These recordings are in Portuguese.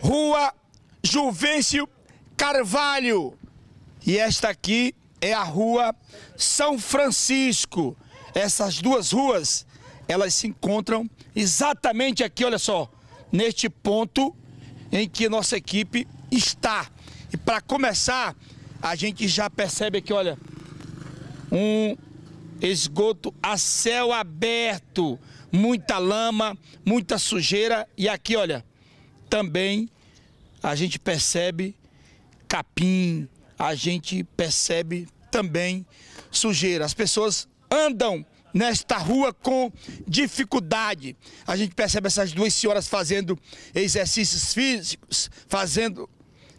Rua Juvencio Carvalho. E esta aqui é a Rua São Francisco. Essas duas ruas, elas se encontram exatamente aqui, olha só, neste ponto em que nossa equipe está. E para começar, a gente já percebe aqui, olha, um esgoto a céu aberto, muita lama, muita sujeira e aqui, olha, também a gente percebe capim, a gente percebe também sujeira. As pessoas andam nesta rua com dificuldade. A gente percebe essas duas senhoras fazendo exercícios físicos, fazendo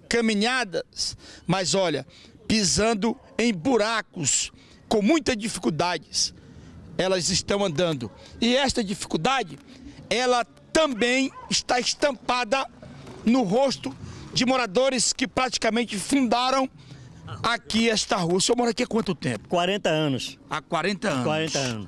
caminhadas, mas olha, pisando em buracos com muitas dificuldades. Elas estão andando. E esta dificuldade, ela também está estampada no rosto de moradores que praticamente fundaram aqui esta rua. O senhor mora aqui há quanto tempo? 40 anos. Há 40 anos. 40 anos.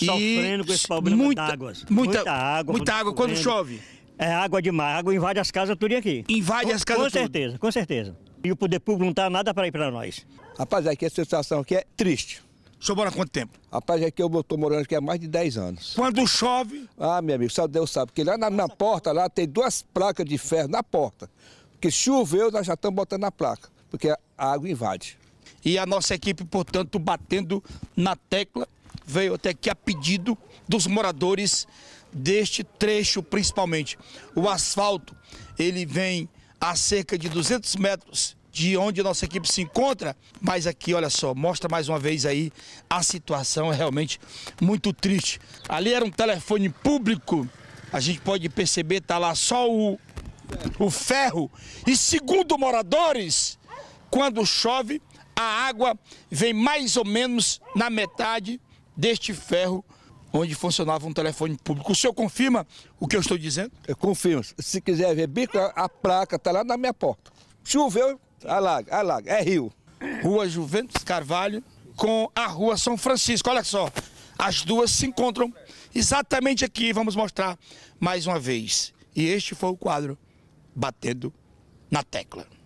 E Sofrendo com esse problema muita, água. Muita, muita, água. Muita água quando chove. É água demais, água invade as casas tudo aqui. Invade com, as casas Com tudo. certeza, com certeza. E o poder público não está nada para ir para nós. Rapaz, aqui a situação aqui é triste. O senhor mora há quanto tempo? Rapaz, aqui é eu estou morando aqui há mais de 10 anos. Quando chove? Ah, meu amigo, só Deus sabe, porque lá na, na porta, lá tem duas placas de ferro na porta. Porque choveu, nós já estamos botando na placa, porque a água invade. E a nossa equipe, portanto, batendo na tecla, veio até aqui a pedido dos moradores deste trecho, principalmente. O asfalto, ele vem a cerca de 200 metros de onde nossa equipe se encontra. Mas aqui, olha só, mostra mais uma vez aí a situação é realmente muito triste. Ali era um telefone público, a gente pode perceber, tá lá só o, o ferro. E segundo moradores, quando chove, a água vem mais ou menos na metade deste ferro onde funcionava um telefone público. O senhor confirma o que eu estou dizendo? Eu confirmo. Se quiser ver a placa está lá na minha porta. Choveu, alaga, alaga, é rio. Rua Juventus Carvalho com a Rua São Francisco, olha só. As duas se encontram exatamente aqui, vamos mostrar mais uma vez. E este foi o quadro Batendo na Tecla.